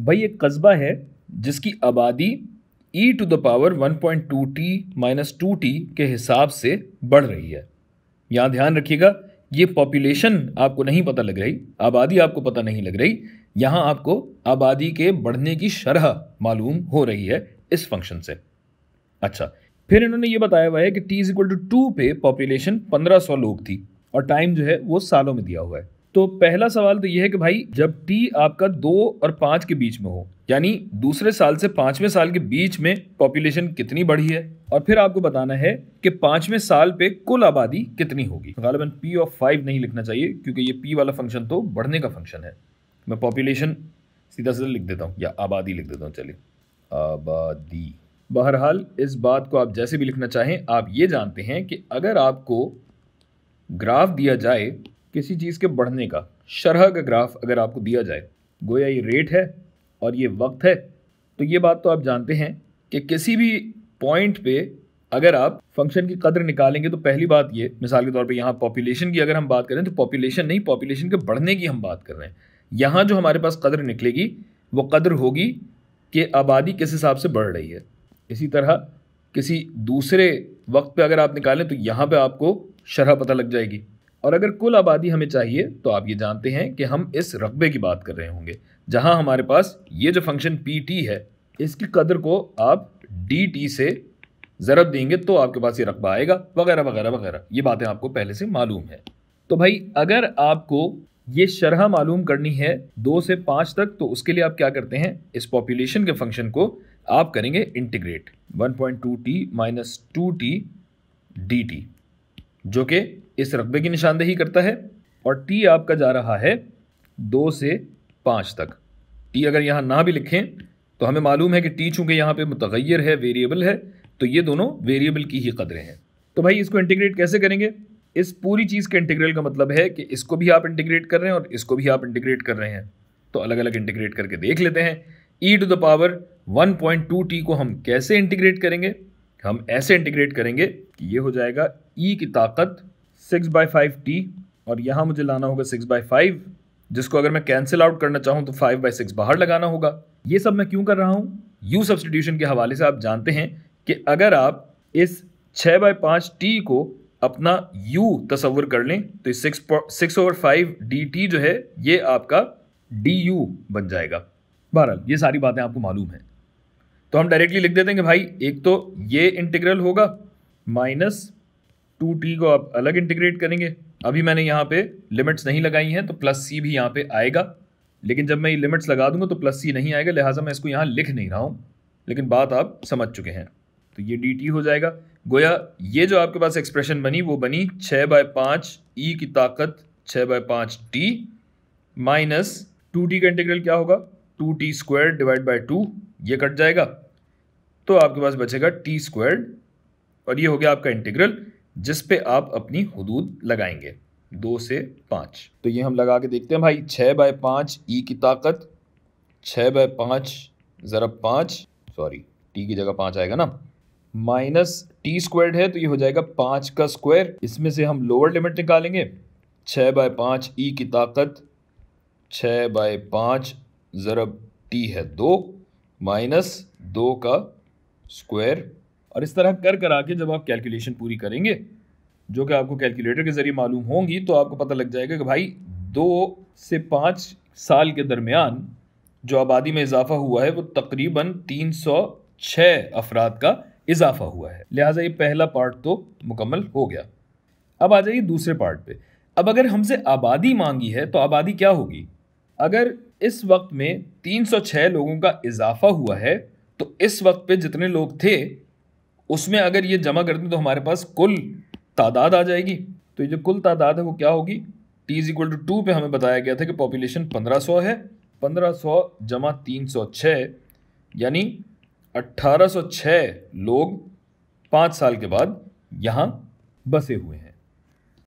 भाई एक कस्बा है जिसकी आबादी e to the power point two t minus two t के हिसाब से बढ़ रही है यहाँ ध्यान रखिएगा ये पॉपुलेशन आपको नहीं पता लग रही आबादी आपको पता नहीं लग रही यहाँ आपको आबादी के बढ़ने की शरह मालूम हो रही है इस फंक्शन से अच्छा फिर इन्होंने ये बताया हुआ है कि t is equal to two पे पॉपुलेशन पंद्रह सौ लोग थी और टाइम जो है वो सालों में दिया हुआ है तो पहला सवाल तो यह है कि भाई जब टी आपका दो और पांच के बीच में हो यानी दूसरे साल से पाँचवें साल के बीच में पॉपुलेशन कितनी बढ़ी है और फिर आपको बताना है कि पाँचवें साल पे कुल आबादी कितनी होगी गालबन पी ऑफ फाइव नहीं लिखना चाहिए क्योंकि ये पी वाला फंक्शन तो बढ़ने का फंक्शन है मैं पॉपुलेशन सीधा सीधा लिख देता हूँ या आबादी लिख देता हूँ चलिए आबादी बहरहाल इस बात को आप जैसे भी लिखना चाहें आप ये जानते हैं कि अगर आपको ग्राफ दिया जाए किसी चीज़ के बढ़ने का शरह का ग्राफ अगर आपको दिया जाए गोया ये रेट है और ये वक्त है तो ये बात तो आप जानते हैं कि किसी भी पॉइंट पे अगर आप फंक्शन की कदर निकालेंगे तो पहली बात ये मिसाल के तौर पे यहाँ पॉपुलेशन की अगर हम बात करें तो पॉपुलेशन नहीं पॉपुलेशन के बढ़ने की हम बात कर रहे हैं यहाँ जो हमारे पास कदर निकलेगी वो कदर होगी कि आबादी किस हिसाब से बढ़ रही है इसी तरह किसी दूसरे वक्त पर अगर आप निकालें तो यहाँ पर आपको शरह पता लग जाएगी और अगर कुल आबादी हमें चाहिए तो आप ये जानते हैं कि हम इस रकबे की बात कर रहे होंगे जहाँ हमारे पास ये जो फंक्शन पी टी है इसकी कदर को आप डी टी से ज़रब देंगे तो आपके पास ये रकबा आएगा वगैरह वगैरह वगैरह ये बातें आपको पहले से मालूम है तो भाई अगर आपको ये शरह मालूम करनी है दो से पाँच तक तो उसके लिए आप क्या करते हैं इस पॉपुलेशन के फंक्शन को आप करेंगे integrate 1.2t point two t minus two t d t जो कि इस रकबे की निशानदेही करता है और टी आपका जा रहा है दो से पाँच तक टी अगर यहाँ ना भी लिखें तो हमें मालूम है कि टी चूँकि यहाँ पे मुतगैर है वेरिएबल है तो ये दोनों वेरिएबल की ही कदरें हैं तो भाई इसको इंटीग्रेट कैसे करेंगे इस पूरी चीज़ के इंटीग्रल का मतलब है कि इसको भी आप इंटीग्रेट कर रहे हैं और इसको भी आप इंटीग्रेट कर रहे हैं तो अलग अलग इंटीग्रेट करके देख लेते हैं e to the power t को हम कैसे इंटीग्रेट करेंगे हम ऐसे इंटीग्रेट करेंगे कि ये हो जाएगा ई e की ताकत सिक्स बाई फाइव टी और यहाँ मुझे लाना होगा सिक्स बाई फाइव जिसको अगर मैं कैंसिल आउट करना चाहूँ तो फाइव बाई सिक्स बाहर लगाना होगा ये सब मैं क्यों कर रहा हूँ यू सब्सटीट्यूशन के हवाले से आप जानते हैं कि अगर आप इस छः बाई पाँच टी को अपना u तसवर कर लें तो six six over five d t जो है ये आपका डी यू बन जाएगा बहरहाल ये सारी बातें आपको मालूम है तो हम डायरेक्टली लिख देते हैं कि भाई एक तो ये इंटीग्रल होगा माइनस टू टी को आप अलग इंटीग्रेट करेंगे अभी मैंने यहाँ पे लिमिट्स नहीं लगाई हैं तो प्लस सी भी यहाँ पे आएगा लेकिन जब मैं ये लिमिट्स लगा दूंगा तो प्लस सी नहीं आएगा लिहाजा मैं इसको यहाँ लिख नहीं रहा हूँ लेकिन बात आप समझ चुके हैं तो ये डी टी हो जाएगा गोया ये जो आपके पास एक्सप्रेशन बनी वो बनी छः बाय पाँच ई e की ताकत छः बाय पाँच टी माइनस टू टी का इंटीग्रल क्या होगा two t square divide by two ये कट जाएगा तो आपके पास बचेगा टी स्क्वायर और ये हो गया आपका इंटीग्रल जिस पे आप अपनी हदूद लगाएंगे दो से पाँच तो ये हम लगा के देखते हैं भाई छः बाय पाँच ई e की ताकत छः बाय पाँच ज़रा पाँच सॉरी टी की जगह पाँच आएगा ना माइनस टी स्क्वायर है तो ये हो जाएगा पाँच का स्क्वायर इसमें से हम लोअर लिमिट निकालेंगे छः बाय पाँच ई e की ताकत छः बाय पाँच ज़रब टी है दो माइनस दो का स्क्वायर और इस तरह कर कर आके जब आप कैलकुलेशन पूरी करेंगे जो कि आपको कैलकुलेटर के ज़रिए मालूम होंगी तो आपको पता लग जाएगा कि भाई दो से पाँच साल के दरमियान जो आबादी में इजाफा हुआ है वो तकरीबन तीन सौ छः अफराद का इजाफा हुआ है लिहाजा ये पहला पार्ट तो मुकम्मल हो गया अब आ जाइए दूसरे पार्ट पे अब अगर हमसे आबादी मांगी है तो आबादी क्या होगी अगर इस वक्त में 306 लोगों का इजाफा हुआ है तो इस वक्त पे जितने लोग थे उसमें अगर ये जमा कर दें तो हमारे पास कुल तादाद आ जाएगी तो ये जो कुल तादाद है वो क्या होगी t is equal to two पर हमें बताया गया था कि पॉपुलेशन पंद्रह सौ है पंद्रह सौ जमा तीन सौ यानी अट्ठारह सौ लोग पाँच साल के बाद यहाँ बसे हुए हैं